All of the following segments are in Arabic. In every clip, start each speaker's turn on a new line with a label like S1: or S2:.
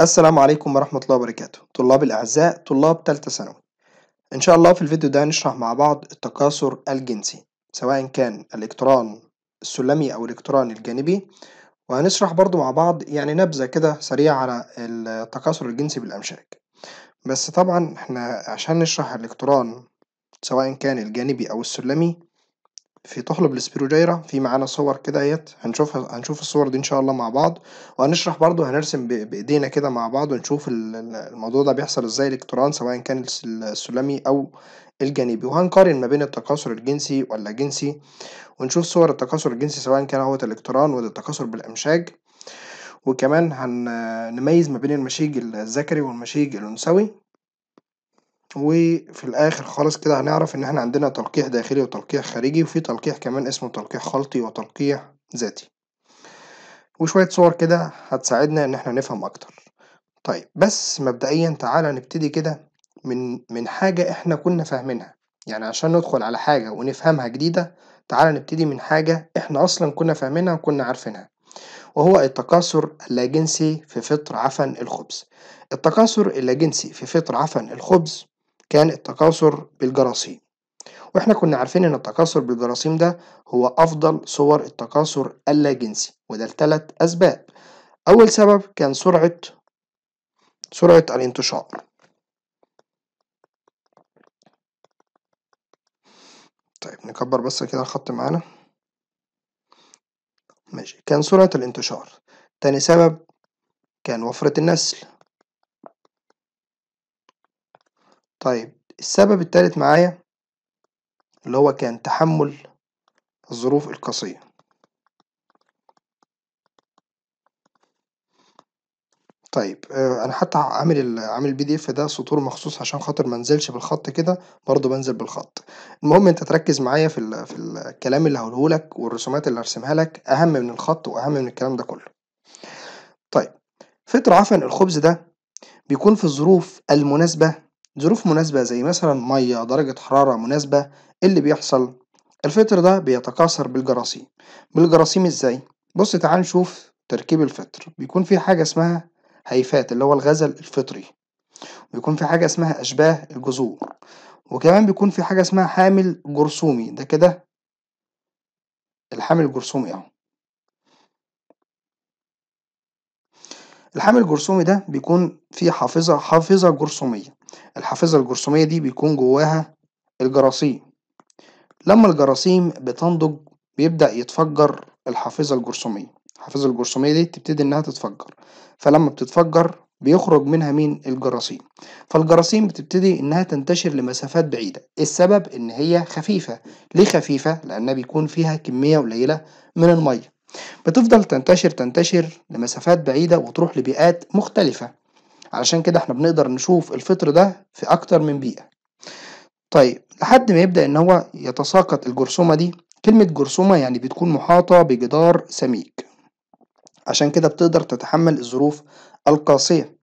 S1: السلام عليكم ورحمة الله وبركاته طلاب الأعزاء طلاب تالتة ثانوي إن شاء الله في الفيديو ده هنشرح مع بعض التكاثر الجنسي سواء كان الإكتران السلمي أو الإكتران الجانبي وهنشرح برضو مع بعض يعني نبذة كده سريعة على التكاثر الجنسي بالأمشاك بس طبعا إحنا عشان نشرح الإكتران سواء كان الجانبي أو السلمي في طحلب السبيروجيرا في معانا صور كده اهيت هنشوفها هنشوف الصور دي ان شاء الله مع بعض وهنشرح برضو هنرسم بايدينا كده مع بعض ونشوف الموضوع ده بيحصل ازاي الاقتران سواء كان السلمي او الجانبي وهنقارن ما بين التكاثر الجنسي ولا جنسي ونشوف صور التكاثر الجنسي سواء كان هو الاقتران ولا التكاثر بالامشاج وكمان هنميز ما بين المشيج الذكري والمشيج الانثوي وفي الآخر خالص كده هنعرف إن إحنا عندنا تلقيح داخلي وتلقيح خارجي وفي تلقيح كمان اسمه تلقيح خلطي وتلقيح ذاتي وشوية صور كده هتساعدنا إن إحنا نفهم أكتر طيب بس مبدئيا تعالى نبتدي كده من من حاجة إحنا كنا فاهمينها يعني عشان ندخل على حاجة ونفهمها جديدة تعالى نبتدي من حاجة إحنا أصلا كنا فاهمينها وكنا عارفينها وهو التكاثر اللاجنسي في فطر عفن الخبز التكاثر اللاجنسي في فطر عفن الخبز كان التكاثر بالجراثيم واحنا كنا عارفين ان التكاثر بالجراثيم ده هو افضل صور التكاثر اللاجنسي وده لثلاث اسباب اول سبب كان سرعة سرعة الانتشار طيب نكبر بس كده الخط معانا ماشي كان سرعة الانتشار تاني سبب كان وفرة النسل طيب السبب التالت معايا اللي هو كان تحمل الظروف القاسية طيب آه، انا حتى عامل عامل البي دي اف ده سطور مخصوص عشان خاطر ما انزلش بالخط كده برضه بنزل بالخط المهم انت تركز معايا في الـ في الكلام اللي هقوله لك والرسومات اللي هرسمها لك اهم من الخط واهم من الكلام ده كله طيب فطر عفن الخبز ده بيكون في الظروف المناسبة ظروف مناسبة زي مثلا مية درجة حرارة مناسبة ايه اللي بيحصل؟ الفطر ده بيتكاثر بالجراثيم بالجراثيم ازاي؟ بص تعال نشوف تركيب الفطر بيكون في حاجة اسمها هيفات اللي هو الغزل الفطري ويكون في حاجة اسمها أشباه الجذور وكمان بيكون في حاجة اسمها حامل جرثومي ده كده الحامل الجرثومي اهو الحامل الجرثومي ده بيكون فيه حافظة حافظة جرثومية الحافظة الجرثومية دي بيكون جواها الجراثيم لما الجراثيم بتنضج بيبدأ يتفجر الحافظة الجرثومية الحافظة الجرثومية دي بتبتدي إنها تتفجر فلما بتتفجر بيخرج منها مين الجراثيم فالجراثيم بتبتدي انها تنتشر لمسافات بعيده السبب ان هي خفيفه ليه خفيفه لانها بيكون فيها كميه قليله من الميه بتفضل تنتشر تنتشر لمسافات بعيدة وتروح لبيئات مختلفة علشان كده احنا بنقدر نشوف الفطر ده في أكتر من بيئة طيب لحد ما يبدأ إن هو يتساقط الجرثومة دي كلمة جرثومة يعني بتكون محاطة بجدار سميك عشان كده بتقدر تتحمل الظروف القاسية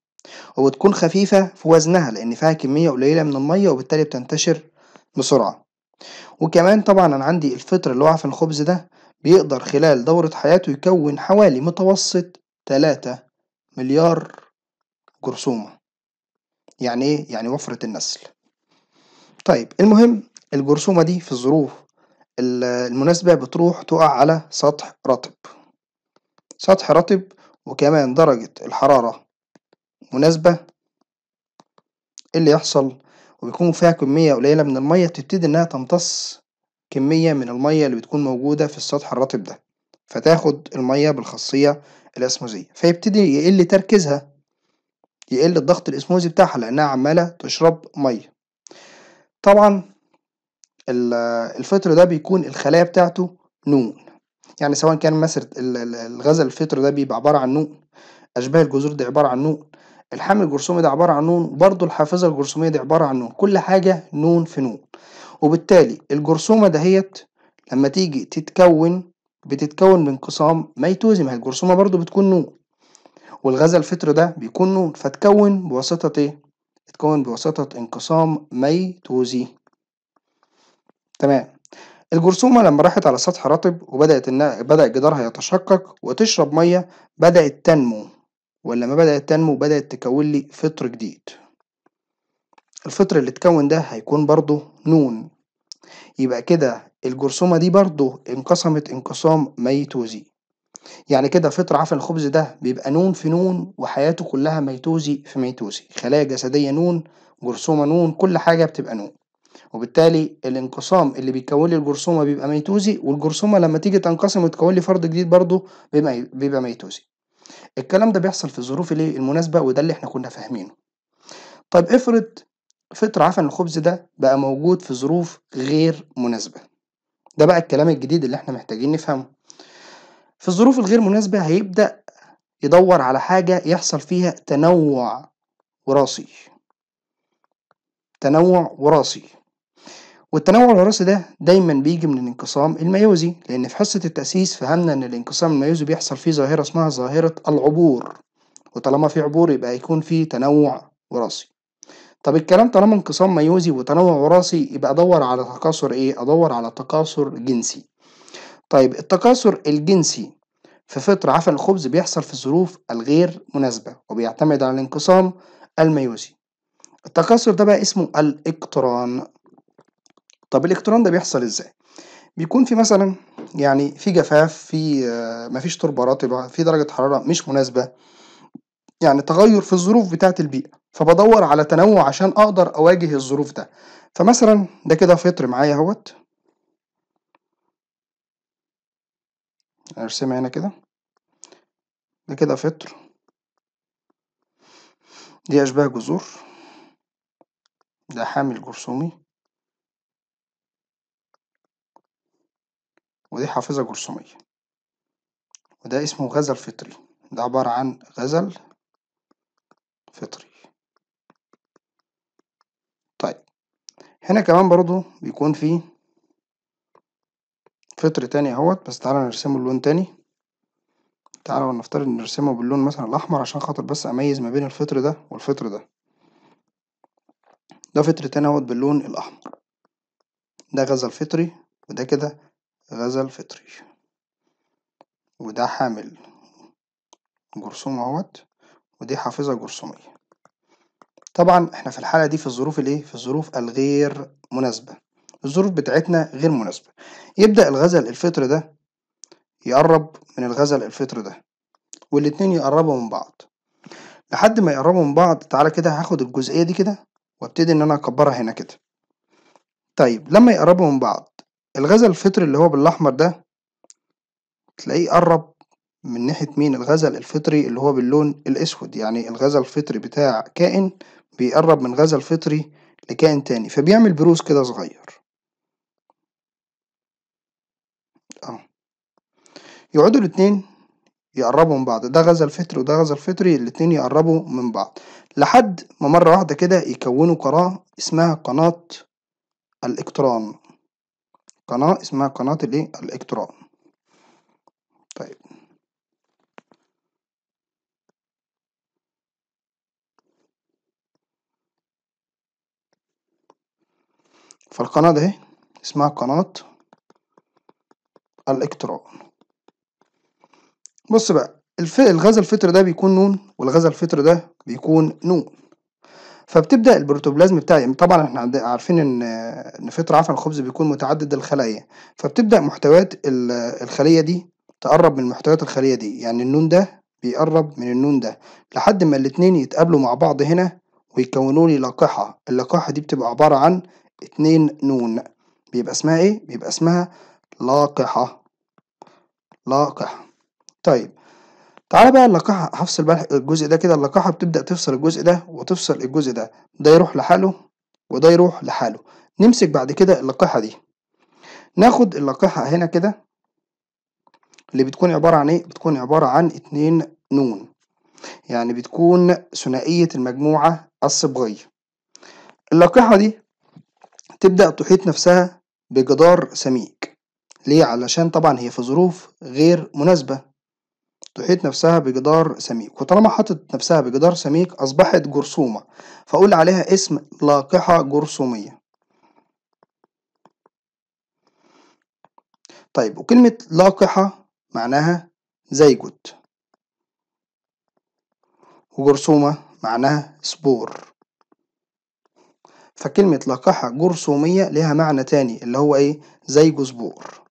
S1: وبتكون خفيفة في وزنها لأن فيها كمية قليلة من المية وبالتالي بتنتشر بسرعة وكمان طبعا أنا عندي الفطر اللي هو في الخبز ده بيقدر خلال دورة حياته يكون حوالي متوسط تلاتة مليار جرثومة يعني ايه؟ يعني وفرة النسل طيب المهم الجرثومة دي في الظروف المناسبة بتروح تقع على سطح رطب سطح رطب وكمان درجة الحرارة مناسبة إيه اللي يحصل وبيكون فيها كمية قليلة من المية تبتدي إنها تمتص كمية من المية اللي بتكون موجودة في السطح الرطب ده فتاخد المية بالخاصية الأسموزية فيبتدي يقل تركيزها يقل الضغط الأسموزي بتاعها لأنها عمالة تشرب مية طبعا الفطر ده بيكون الخلايا بتاعته نون يعني سواء كان مثلا الغزل الفطر ده بيبقى عبارة عن نون أشباه الجذور دي عبارة عن نون الحامل الجرثومي ده عبارة عن نون وبرضه الحافظة الجرثومية دي عبارة عن نون كل حاجة نون في نون وبالتالي الجرثومة دهيت لما تيجي تتكون بتتكون بانقسام ميتوزي ما هي الجرثومة برضو بتكون نون والغذاء الفطر ده بيكون نون فتكون بواسطة ايه؟ تكون بواسطة انقسام ميتوزي تمام الجرثومة لما راحت على سطح رطب وبدأت إنها بدأ جدارها يتشقق وتشرب مية بدأت تنمو ولما بدأت تنمو بدأت تكون لي فطر جديد الفطر اللي اتكون ده هيكون برضه نون يبقى كده الجرثومة دي برضو انقسمت انقسام ميتوزي يعني كده فطر عفن الخبز ده بيبقى نون في نون وحياته كلها ميتوزي في ميتوزي خلايا جسدية نون جرثومة نون كل حاجة بتبقى نون وبالتالي الانقسام اللي بيكون لي الجرثومة بيبقى ميتوزي والجرثومة لما تيجي تنقسم وتكون لي فرد جديد برضه بيبقى ميتوزي الكلام ده بيحصل في الظروف اللي المناسبة وده اللي احنا كنا فاهمينه طيب افرض فطر عفن الخبز ده بقى موجود في ظروف غير مناسبة ده بقى الكلام الجديد اللي احنا محتاجين نفهمه في الظروف الغير مناسبة هيبدأ يدور على حاجة يحصل فيها تنوع وراثي تنوع وراثي والتنوع الوراثي ده دايما بيجي من الانقسام الميوزي لان في حصة التأسيس فهمنا ان الانقسام الميوزي بيحصل فيه ظاهرة اسمها ظاهرة العبور وطالما في عبور يبقى يكون في تنوع وراثي طب الكلام طالما انقسام ميوزي وتنوع وراثي يبقى ادور على تكاثر ايه ادور على تكاثر جنسي طيب التكاثر الجنسي في فطر عفن الخبز بيحصل في الظروف الغير مناسبة وبيعتمد على الانقسام الميوزي التكاثر ده بقى اسمه الاقتران طب الاقتران ده بيحصل ازاي بيكون في مثلا يعني في جفاف في آه، مفيش تربه رطبه في درجه حراره مش مناسبه يعني تغير في الظروف بتاعة البيئة فبدور على تنوع عشان أقدر أواجه الظروف ده فمثلا ده كده فطر معايا اهوت أرسمها هنا كده ده كده فطر دي أشباه جذور ده حامل جرثومي ودي حافظة جرثومية وده اسمه غزل فطري ده عبارة عن غزل فطري طيب هنا كمان برضو بيكون في فطر تاني اهوت بس تعالى نرسمه لون تاني تعالى ونفترض نرسمه باللون مثلا الأحمر عشان خاطر بس أميز ما بين الفطر ده والفطر ده ده فطر تاني اهوت باللون الأحمر ده غزل فطري وده كده غزل فطري وده حامل جرثومة اهوت ودي حافظة جرثومية طبعا احنا في الحالة دي في الظروف الايه في الظروف الغير مناسبة الظروف بتاعتنا غير مناسبة يبدأ الغزل الفطر ده يقرب من الغزل الفطر ده والاتنين يقربوا من بعض لحد ما يقربوا من بعض تعالى كده هاخد الجزئية دي كده وابتدي ان انا اكبرها هنا كده طيب لما يقربوا من بعض الغزل الفطر اللي هو بالاحمر ده تلاقيه قرب من ناحية مين الغزل الفطري اللي هو باللون الأسود يعني الغزل الفطري بتاع كائن بيقرب من غزل فطري لكائن تاني فبيعمل بروز كده صغير اه يقعدوا الاتنين يقربوا من بعض ده غزل فطري وده غزل فطري الاتنين يقربوا من بعض لحد ما مرة واحدة كده يكونوا قناة اسمها قناة الإقتران قناة اسمها قناة الإيه الإقتران فالقناة ده اسمها قناة الاقتران بص بقى الف... الغاز الفطر ده بيكون نون والغاز الفطر ده بيكون نون فبتبدا البروتوبلازم بتاعي طبعا احنا عارفين ان ان فطر عفن الخبز بيكون متعدد الخلايا فبتبدا محتويات الخليه دي تقرب من محتويات الخليه دي يعني النون ده بيقرب من النون ده لحد ما الاتنين يتقابلوا مع بعض هنا ويكونوا لي لقاحه اللقاحه دي بتبقى عباره عن اتنين نون بيبقى اسمها ايه؟ بيبقى اسمها لاقحة لاقحة طيب تعالى بقى اللقاحة هفصل بقى الجزء ده كده اللقاحة بتبدأ تفصل الجزء ده وتفصل الجزء ده ده يروح لحاله وده يروح لحاله نمسك بعد كده اللقاحة دي ناخد اللقاحة هنا كده اللي بتكون عبارة عن ايه؟ بتكون عبارة عن اتنين نون يعني بتكون ثنائية المجموعة الصبغية اللقاحة دي تبدأ تحيط نفسها بجدار سميك ليه علشان طبعا هي في ظروف غير مناسبة تحيط نفسها بجدار سميك وطالما حطت نفسها بجدار سميك أصبحت جرثومة فأقول عليها اسم لاقحة جرثومية طيب وكلمة لاقحة معناها زيجوت وجرثومة معناها سبور فكلمة لقاحة جرثومية ليها معنى تاني اللي هو ايه زيجو سبور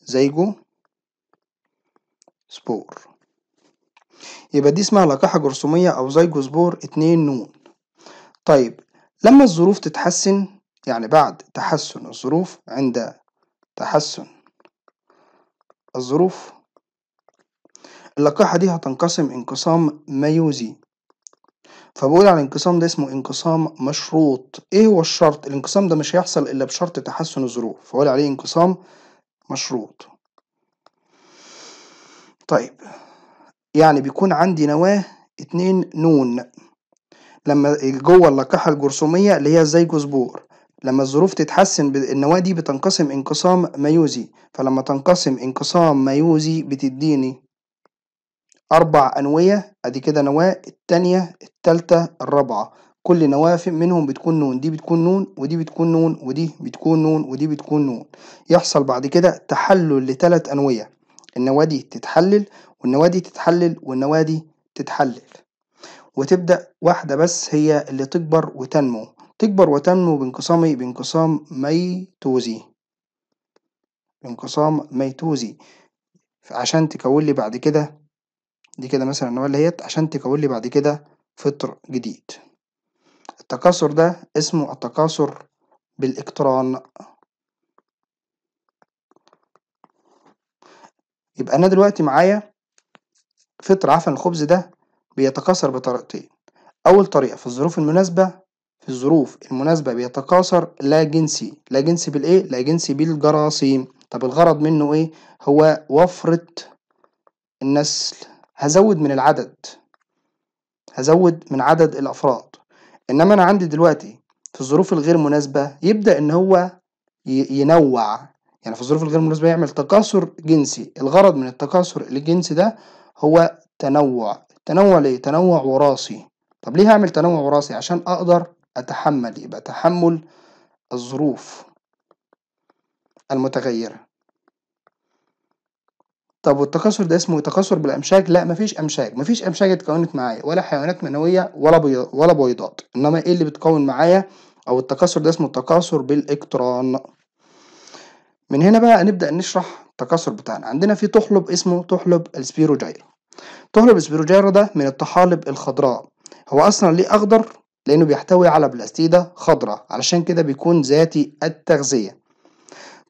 S1: زيجو سبور يبقى دي اسمها لقاحة جرثومية أو زيجو سبور اتنين نون طيب لما الظروف تتحسن يعني بعد تحسن الظروف عند تحسن الظروف اللقاحة دي هتنقسم انقسام ميوزي فبقول على الانقسام ده اسمه انقسام مشروط، إيه هو الشرط؟ الانقسام ده مش هيحصل إلا بشرط تحسن الظروف، فاقول عليه انقسام مشروط. طيب يعني بيكون عندي نواة اتنين نون لما جوه اللقاحة الجرثومية اللي هي زي جزبور لما الظروف تتحسن النواة دي بتنقسم انقسام ميوزي فلما تنقسم انقسام ميوزي بتديني أربع أنوية أدي كده نواة التانية التالتة الرابعة كل نواة منهم بتكون نون دي بتكون نون ودي بتكون نون ودي بتكون نون ودي بتكون نون يحصل بعد كده تحلل لتلات أنوية النواة دي تتحلل والنواة دي تتحلل والنواة دي تتحلل وتبدأ واحدة بس هي اللي تكبر وتنمو تكبر وتنمو بانقسام ايه بانقسام ميتوزي بانقسام ميتوزي عشان تكون لي بعد كده دي كده مثلا النوع اللي هيت عشان تكون لي بعد كده فطر جديد التكاثر ده اسمه التكاثر بالإقتران يبقى أنا دلوقتي معايا فطر عفن الخبز ده بيتكاثر بطريقتين أول طريقة في الظروف المناسبة في الظروف المناسبة بيتكاثر لا جنسي لا جنسي بالإيه؟ لا جنسي بالجراثيم طب الغرض منه إيه؟ هو وفرة النسل هزود من العدد هزود من عدد الافراد انما انا عندي دلوقتي في الظروف الغير مناسبه يبدا ان هو ينوع يعني في الظروف الغير مناسبه يعمل تكاثر جنسي الغرض من التكاثر الجنسي ده هو تنوع تنوع ليه تنوع وراثي طب ليه هعمل تنوع وراثي عشان اقدر اتحمل يبقى تحمل الظروف المتغيره طب والتكاثر ده اسمه تكاثر بالامشاج لا مفيش امشاج مفيش امشاج اتكونت معايا ولا حيوانات منويه ولا بيض ولا بيضات انما ايه اللي بتكون معايا او التكاثر ده اسمه تكاثر بالإقتران من هنا بقى نبدأ نشرح التكاثر بتاعنا عندنا في طحلب اسمه طحلب السبيروجاير طحلب السبيروجاير ده من الطحالب الخضراء هو أصلا ليه أخضر لأنه بيحتوي على بلاستيدة خضراء علشان كده بيكون ذاتي التغذية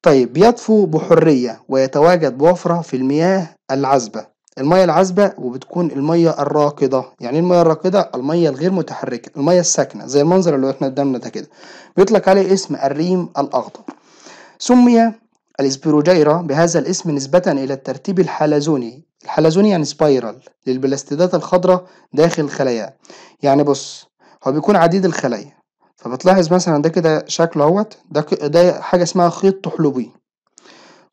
S1: طيب يطفو بحرية ويتواجد بوفرة في المياه العذبة المية العذبة وبتكون المية الراكدة يعني إيه المية الراكدة المية الغير متحركة المية الساكنة زي المنظر اللي احنا قدامنا ده كده بيطلق عليه اسم الريم الأخضر سمي الاسبيروجيرا بهذا الاسم نسبة إلى الترتيب الحلزوني الحلزوني يعني سبايرال للبلاستيدات الخضراء داخل الخلايا يعني بص هو بيكون عديد الخلايا فبتلاحظ مثلا ده كده شكله اهوت ده ده حاجه اسمها خيط تحلبي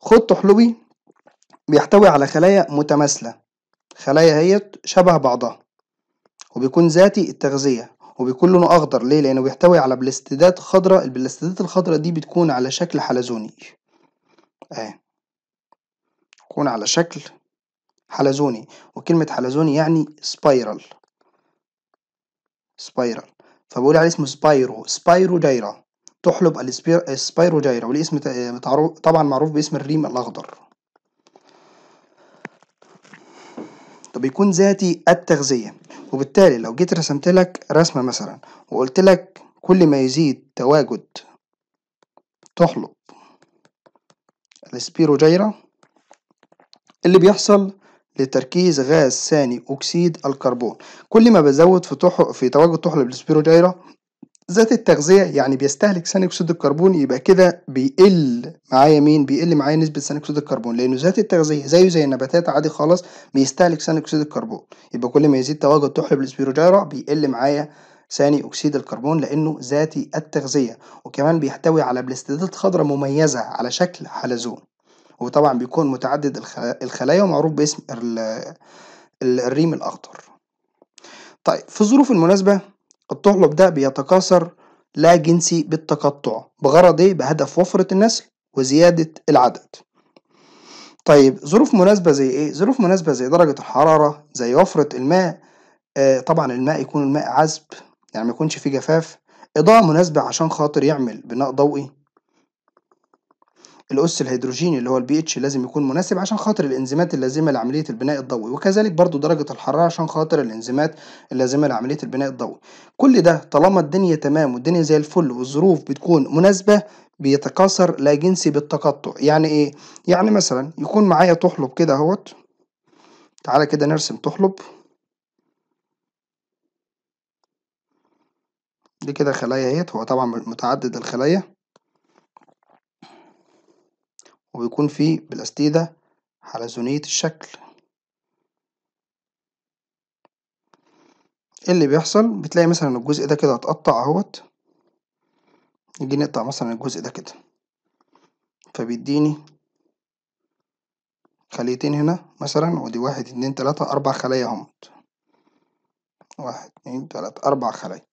S1: خيط تحلبي بيحتوي على خلايا متماثله خلايا هي شبه بعضها وبيكون ذاتي التغذيه وبيكون لونه اخضر ليه لانه بيحتوي على بلاستيدات خضراء البلاستيدات الخضراء دي بتكون على شكل حلزوني اهي تكون على شكل حلزوني وكلمه حلزوني يعني سبايرال سبايرال فبقول عليه اسمه سبايرو سبايرو جايرا تحلب السبايرو جايرا والاسم طبعا معروف باسم الريم الأخضر طب يكون ذاتي التغذية وبالتالي لو جيت رسمت لك رسمة مثلا وقلت لك كل ما يزيد تواجد تحلب جايرا اللي بيحصل لتركيز غاز ثاني أكسيد الكربون كل ما بزود في, طح... في تواجد طحل السبيروجيرا ذات التغذية يعني بيستهلك ثاني أكسيد الكربون يبقى كده بيقل معايا مين؟ بيقل معايا نسبة ثاني أكسيد الكربون لأنه ذات التغذية زيه زي النباتات عادي خالص بيستهلك ثاني أكسيد الكربون يبقى كل ما يزيد تواجد طحل السبيروجيرا بيقل معايا ثاني أكسيد الكربون لأنه ذاتي التغذية وكمان بيحتوي على بلاستيدات خضراء مميزة على شكل حلزون وطبعًا بيكون متعدد الخلايا ومعروف باسم الريم الأخضر. طيب في الظروف المناسبة الطحلب ده بيتكاثر لا جنسي بالتقطع بغرض إيه؟ بهدف وفرة النسل وزيادة العدد. طيب ظروف مناسبة زي إيه؟ ظروف مناسبة زي درجة الحرارة، زي وفرة الماء، آه طبعًا الماء يكون الماء عذب يعني ما يكونش فيه جفاف، إضاءة مناسبة عشان خاطر يعمل بناء ضوئي. الأس الهيدروجيني اللي هو البي اتش لازم يكون مناسب عشان خاطر الإنزيمات اللازمة لعملية البناء الضوئي وكذلك برضو درجة الحرارة عشان خاطر الإنزيمات اللازمة لعملية البناء الضوئي كل ده طالما الدنيا تمام والدنيا زي الفل والظروف بتكون مناسبة بيتكاثر لا جنسي بالتقطع يعني ايه يعني مثلا يكون معايا تحلب كده اهوت تعالى كده نرسم تحلب دي كده خلايا اهيت هو طبعا متعدد الخلايا وبيكون فيه بالاستيدة حلزونية الشكل ايه اللي بيحصل بتلاقي مثلا الجزء ده كده اتقطع اهوت نيجي نقطع مثلا الجزء ده كده فبيديني خليتين هنا مثلا ودي واحد اتنين تلاتة أربع خلايا اهوت واحد اتنين تلاتة أربع خلايا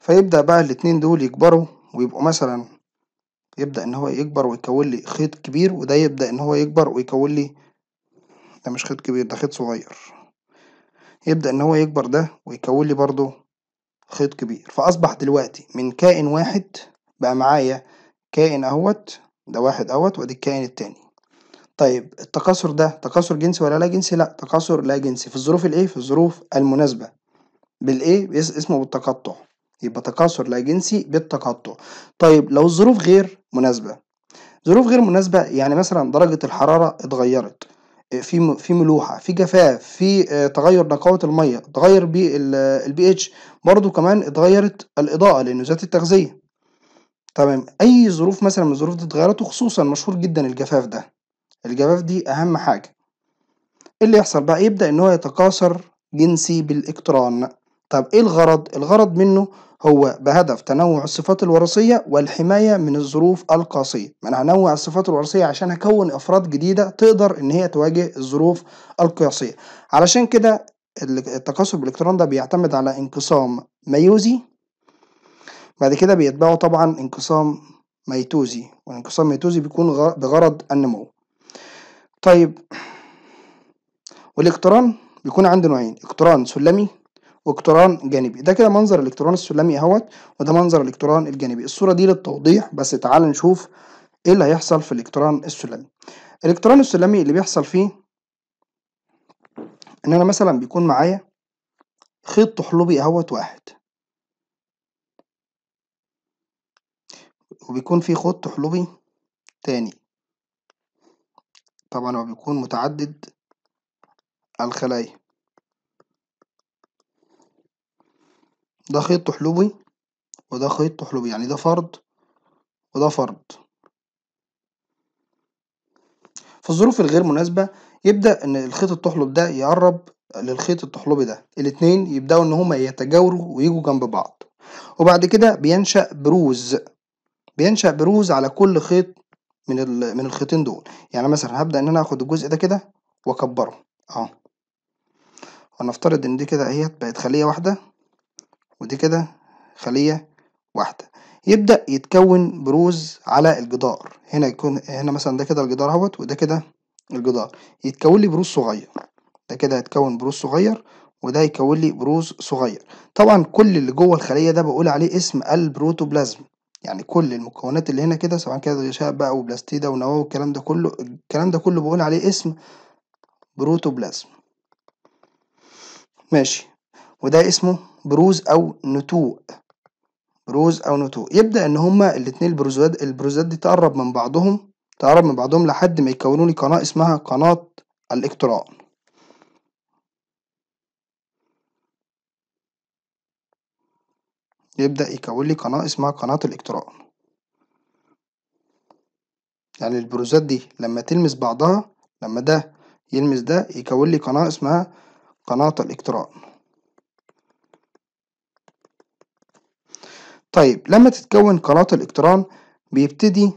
S1: فيبدأ بقى الاتنين دول يكبروا ويبقوا مثلًا يبدأ إن هو يكبر ويكون لي خيط كبير وده يبدأ إن هو يكبر ويكون لي ده مش خيط كبير ده خيط صغير، يبدأ إن هو يكبر ده ويكون لي برضه خيط كبير، فأصبح دلوقتي من كائن واحد بقى معايا كائن أهوت ده واحد أهوت وأدي الكائن التاني، طيب التكاثر ده تكاثر جنسي ولا لا جنسي؟ لأ تكاثر لا جنسي في الظروف الإيه؟ في الظروف المناسبة بالإيه؟ اسمه بالتقطع. يبقى تكاثر لا جنسي بالتقطع طيب لو الظروف غير مناسبة ظروف غير مناسبة يعني مثلا درجة الحرارة اتغيرت آه، في في ملوحه في جفاف في آه، تغير نقاوه الميه اتغير بي البي اتش برضو كمان اتغيرت الاضاءه لانه ذات التغذيه تمام اي ظروف مثلا من الظروف دي اتغيرت وخصوصا مشهور جدا الجفاف ده الجفاف دي اهم حاجه ايه اللي يحصل بقى يبدا ان هو يتكاثر جنسي بالاقتران طب ايه الغرض الغرض منه هو بهدف تنوع الصفات الوراثية والحماية من الظروف القاسية ما أنا هنوع الصفات الوراثية عشان هكون أفراد جديدة تقدر إن هي تواجه الظروف القياسية علشان كده التكاثر بالإلكترون ده بيعتمد على انقسام ميوزي بعد كده بيتبعه طبعا انقسام ميتوزي والانقسام الميتوزي بيكون بغرض النمو طيب والاقتران بيكون عنده نوعين اقتران سلمي واقتران جانبي ده كده منظر الاقتران السلمي اهوت وده منظر الاقتران الجانبي الصورة دي للتوضيح بس تعال نشوف ايه اللي هيحصل في الاقتران السلمي الاقتران السلمي اللي بيحصل فيه ان انا مثلا بيكون معايا خيط طحلبي اهوت واحد وبيكون في خيط طحلبي تاني طبعا هو بيكون متعدد الخلايا ده خيط تحلبي وده خيط تحلبي يعني ده فرد وده فرد في الظروف الغير مناسبة يبدأ ان الخيط التحلب ده يقرب للخيط التحلبي ده الاتنين يبدأوا ان هما يتجاوروا ويجوا جنب بعض وبعد كده بينشأ بروز بينشأ بروز على كل خيط من من الخيطين دول يعني مثلا هبدأ ان انا اخد الجزء ده كده واكبره اهو ونفترض ان دي كده اهي بقت خلية واحدة ودي كده خلية واحدة يبدأ يتكون بروز على الجدار هنا يكون هنا مثلا ده كده الجدار اهوت وده كده الجدار يتكون لي بروز صغير ده كده هيتكون بروز صغير وده يكون لي بروز صغير طبعا كل اللي جوه الخلية ده بقول عليه اسم البروتوبلازم يعني كل المكونات اللي هنا كده سواء كده غشاء بقى وبلاستيدا ونواة والكلام ده كله الكلام ده كله بقول عليه اسم بروتوبلازم ماشي وده اسمه بروز او نتوء بروز او نتوء يبدا ان هما الاثنين البروزات البروزات دي تقرب من بعضهم تقرب من بعضهم لحد ما يكونوا لي قناه اسمها قناه الاقتران يبدا يكون لي قناه اسمها قناه الاقتران يعني البروزات دي لما تلمس بعضها لما ده يلمس ده يكون لي قناه اسمها قناه الاقتران طيب لما تتكون قناة الإقتران بيبتدي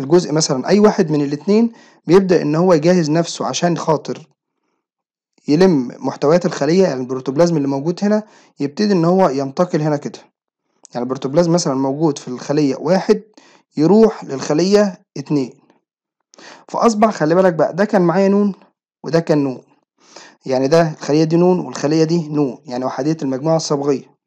S1: الجزء مثلا أي واحد من الاتنين بيبدأ إن هو يجهز نفسه عشان خاطر يلم محتويات الخلية يعني البروتوبلازم اللي موجود هنا يبتدي إن هو ينتقل هنا كده يعني البروتوبلازم مثلا موجود في الخلية واحد يروح للخلية اتنين فأصبح خلي بالك بقى ده كان معايا نون وده كان نون يعني ده الخلية دي نون والخلية دي نون يعني وحدية المجموعة الصبغية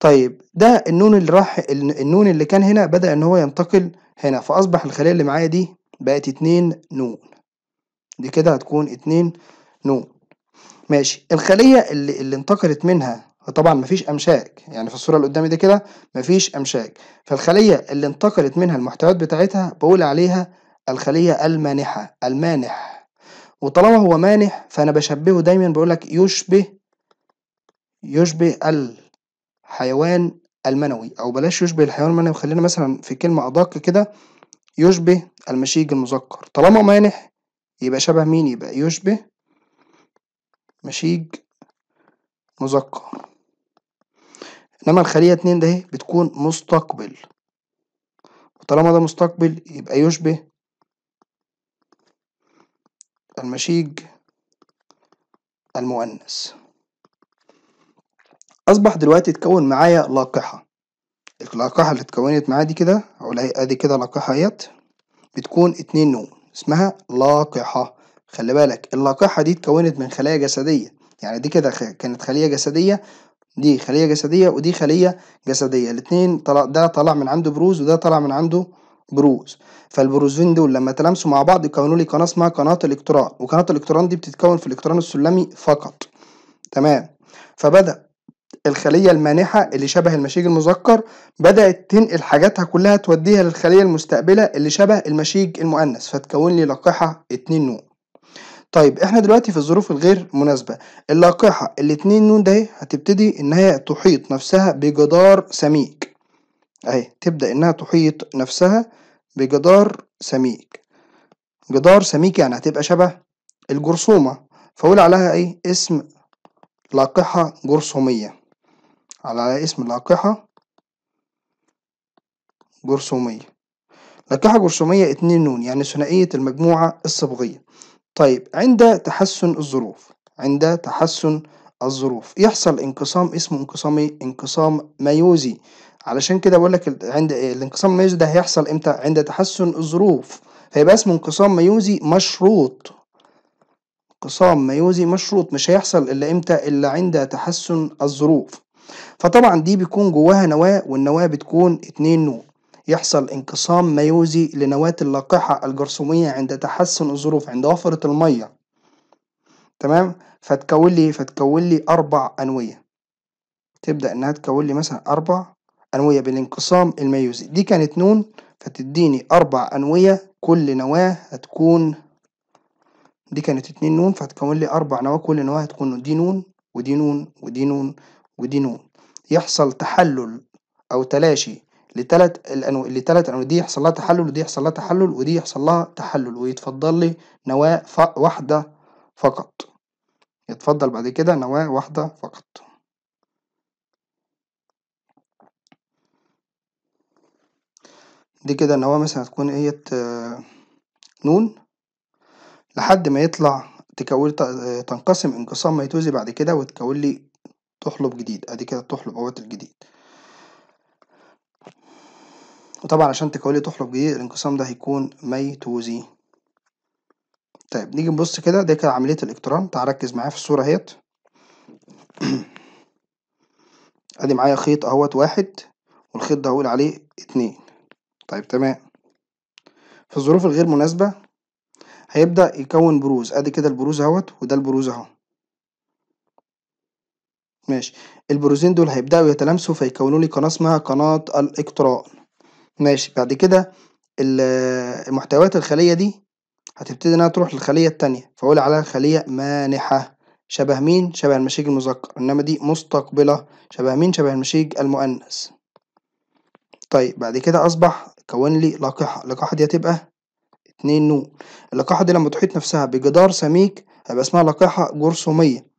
S1: طيب ده النون اللي راح النون اللي كان هنا بدأ ان هو ينتقل هنا فاصبح الخلية اللي معايا دي بقت اتنين نون دي كده هتكون اتنين نون ماشي الخلية اللي, اللي انتقلت منها طبعا مفيش امشاك يعني في الصورة اللي قدامي دي كده مفيش امشاك فالخلية اللي انتقلت منها المحتويات بتاعتها بقول عليها الخلية المانحة المانح وطالما هو مانح فانا بشبهه دايما بقول لك يشبه يشبه ال حيوان المنوي او بلاش يشبه الحيوان المنوي خلينا مثلا في كلمة ادق كده يشبه المشيج المذكر طالما مانح يبقى شبه مين يبقى يشبه مشيج مذكر انما الخلية اتنين ده إيه؟ بتكون مستقبل وطالما ده مستقبل يبقى يشبه المشيج المؤنث اصبح دلوقتي اتكون معايا لاقحة اللقاحة اللي اتكونت معايا دي كده أو ادي كده لاقحة اهيت بتكون اتنين نوع اسمها لاقحة خلي بالك اللاقحة دي اتكونت من خلايا جسدية يعني دي كده كانت خلية جسدية دي خلية جسدية ودي خلية جسدية الاتنين طلع ده طلع من عنده بروز وده طلع من عنده بروز فالبروزين دول لما تلامسوا مع بعض يكونوا لي قناة اسمها قناة الإكتران وقناة الإكتران دي بتتكون في الإكتران السلمي فقط تمام فبدأ الخلية المانحة اللي شبه المشيج المذكر بدأت تنقل حاجاتها كلها توديها للخلية المستقبلة اللي شبه المشيج المؤنث فتكون لي لقاحة اتنين نون طيب احنا دلوقتي في الظروف الغير مناسبة اللقاحة الاتنين نون ده هتبتدي ان هي تحيط نفسها بجدار سميك اهي تبدأ انها تحيط نفسها بجدار سميك جدار سميك يعني هتبقى شبه الجرثومة فقول عليها ايه اسم لاقحة جرثومية على اسم لقاحة جرثومية لقاحة جرثومية اتنين نون يعني ثنائية المجموعة الصبغية طيب عند تحسن الظروف عند تحسن الظروف يحصل انقسام اسمه انقسام انقسام ميوزي علشان كده بقول لك عند الانقسام الميوزي ده هيحصل امتى عند تحسن الظروف فيبقى اسمه انقسام ميوزي مشروط انقسام ميوزي مشروط مش هيحصل الا امتى الا عند تحسن الظروف فطبعا دي بيكون جواها نواة والنواة بتكون اتنين نوع يحصل انقسام ميوزي لنواة اللقاحة الجرثومية عند تحسن الظروف عند وفرة المية تمام فتكون لي فتكون لي أربع أنوية تبدأ إنها تكون لي مثلا أربع أنوية بالانقسام الميوزي دي كانت نون فتديني أربع أنوية كل نواة هتكون دي كانت اتنين نون فهتكون لي أربع نواة كل نواة هتكون دي نون ودي نون ودي نون ودي نون يحصل تحلل او تلاشي لثلاث الانو... لثلاث انواع دي يحصل لها تحلل ودي يحصل لها تحلل ودي يحصل لها تحلل ويتفضل لي نواه ف... واحده فقط يتفضل بعد كده نواه واحده فقط دي كده النواه مثلا هتكون اهيت نون لحد ما يطلع تكون تنقسم انقسام ميتوزي بعد كده وتكون لي تحلب جديد ادي كده بتحلب اهوت الجديد وطبعا عشان تكوني تحلب جديد الانقسام ده هيكون مي تو زي طيب نيجي نبص كده ده كده عملية الإقتران تعال ركز معايا في الصورة اهيت ادي معايا خيط اهوت واحد والخيط ده هقول عليه اتنين طيب تمام في الظروف الغير مناسبة هيبدأ يكون بروز ادي كده البروز اهوت وده البروز اهو ماشي البروزين دول هيبدأوا يتلامسوا فيكونوا لي قناة اسمها قناة الاقتراء ماشي بعد كده محتويات الخلية دي هتبتدي انها تروح للخلية التانية فأقول عليها خلية مانحة شبه مين؟ شبه المشيج المذكر إنما دي مستقبلة شبه مين؟ شبه المشيج المؤنث طيب بعد كده أصبح كون لي لقاحة اللقاحة دي هتبقى اتنين نون اللقاحة دي لما تحيط نفسها بجدار سميك هيبقى اسمها لقاحة جرثومية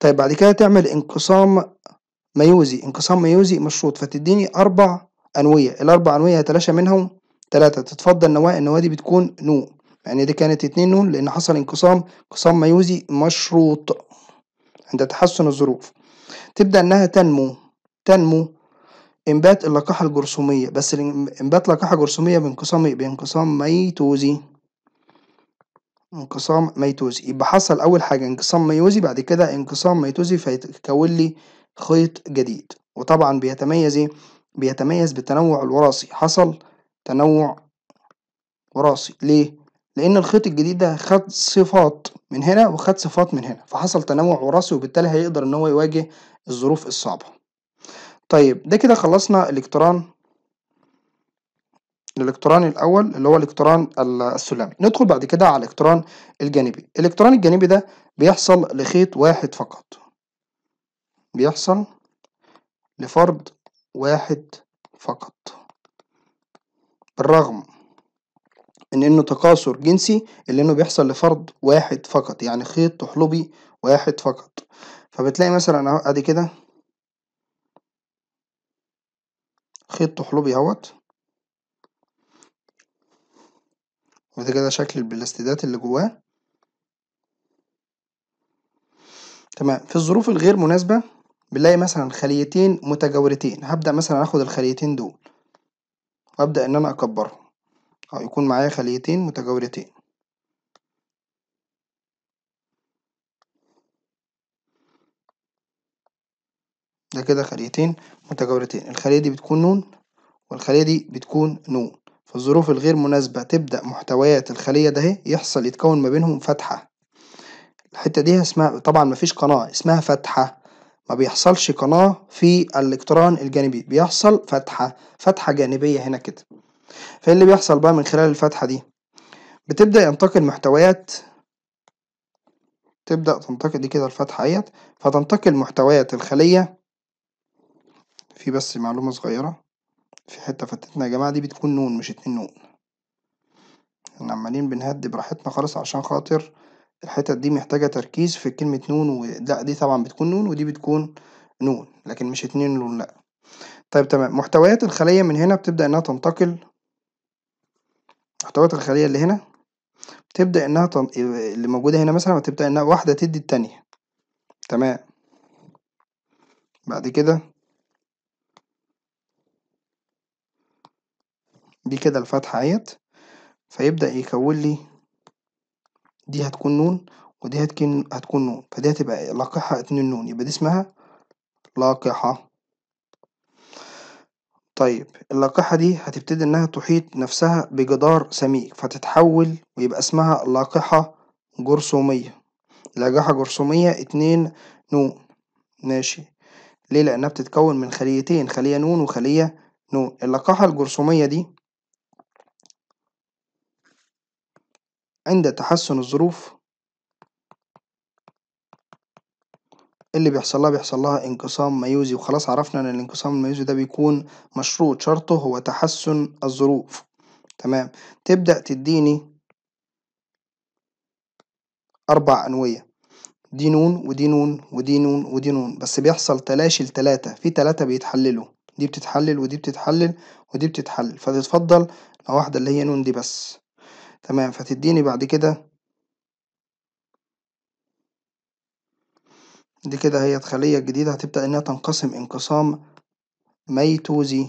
S1: طيب بعد كده تعمل انقسام ميوزي انقسام ميوزي مشروط فتديني أربع أنوية الأربع أنوية هتلاشى منهم تلاتة تتفضل نواة النواة دي بتكون نو يعني دي كانت اتنين نون لأن حصل انقسام انقسام ميوزي مشروط عند تحسن الظروف تبدأ إنها تنمو تنمو إنبات اللقاحة الجرثومية بس إنبات لقاحة جرثومية بانقسام إيه؟ بانقسام ميتوزي انقسام ميتوزي يبقى حصل أول حاجة انقسام ميوزي بعد كده انقسام ميتوزي فيتكون لي خيط جديد وطبعا بيتميز إيه؟ بيتميز بالتنوع الوراثي حصل تنوع وراثي ليه؟ لأن الخيط الجديد ده خد صفات من هنا وخد صفات من هنا فحصل تنوع وراثي وبالتالي هيقدر إن هو يواجه الظروف الصعبة. طيب ده كده خلصنا الإكتران الالكترون الأول اللي هو الإقتران السلمي ندخل بعد كده على الإقتران الجانبي الإقتران الجانبي ده بيحصل لخيط واحد فقط بيحصل لفرد واحد فقط بالرغم من إنه تكاثر جنسي إلا إنه بيحصل لفرد واحد فقط يعني خيط تحلبي واحد فقط فبتلاقي مثلا أدي كده خيط تحلبي أهوت وده كده شكل البلاستيدات اللي جواه تمام في الظروف الغير مناسبة بنلاقي مثلا خليتين متجاورتين هبدأ مثلا اخد الخليتين دول وابدأ ان انا اكبرهم او آه، يكون معايا خليتين متجاورتين ده كده خليتين متجاورتين الخلية دي بتكون نون والخلية دي بتكون نون في الظروف الغير مناسبة تبدأ محتويات الخلية ده يحصل يتكون ما بينهم فتحة الحتة دي اسمها طبعا مفيش قناة اسمها فتحة ما بيحصلش قناة في الإقتران الجانبي بيحصل فتحة فتحة جانبية هنا كده فايه اللي بيحصل بقى من خلال الفتحة دي بتبدأ ينتقل محتويات تبدأ تنتقل دي كده الفتحة اهيت فتنتقل محتويات الخلية في بس معلومة صغيرة في حتة فاتتنا يا جماعة دي بتكون نون مش اتنين نون احنا عمالين بنهدي براحتنا خالص عشان خاطر الحتت دي محتاجة تركيز في كلمة نون و لأ دي طبعا بتكون نون ودي بتكون نون لكن مش اتنين نون لأ طيب تمام محتويات الخلية من هنا بتبدأ إنها تنتقل محتويات الخلية اللي هنا بتبدأ إنها تن... اللي موجودة هنا مثلا بتبدأ إنها واحدة تدي التانية تمام بعد كده دي كده الفتحة اهيت فيبدأ يكون لي دي هتكون نون ودي هتكون هتكون نون فدي هتبقى لاقحة اتنين نون يبقى دي اسمها لاقحة طيب اللاقحة دي هتبتدي إنها تحيط نفسها بجدار سميك فتتحول ويبقى اسمها لاقحة جرثومية لاقحة جرثومية اتنين نون ماشي ليه لأنها بتتكون من خليتين خلية نون وخلية نون اللقاحة الجرثومية دي عند تحسن الظروف اللي بيحصل لها بيحصل لها انقسام ميوزي وخلاص عرفنا ان الانقسام الميوزي ده بيكون مشروط شرطه هو تحسن الظروف تمام تبدأ تديني أربع أنوية دي نون ودي نون ودي نون ودي نون بس بيحصل تلاشي لتلاتة في تلاتة بيتحللوا دي بتتحلل ودي بتتحلل ودي بتتحلل فتتفضل واحدة اللي هي نون دي بس تمام، فتدّيني بعد كده دي كده هي الخلية الجديدة هتبدأ إنها تنقسم انقسام ميتوزي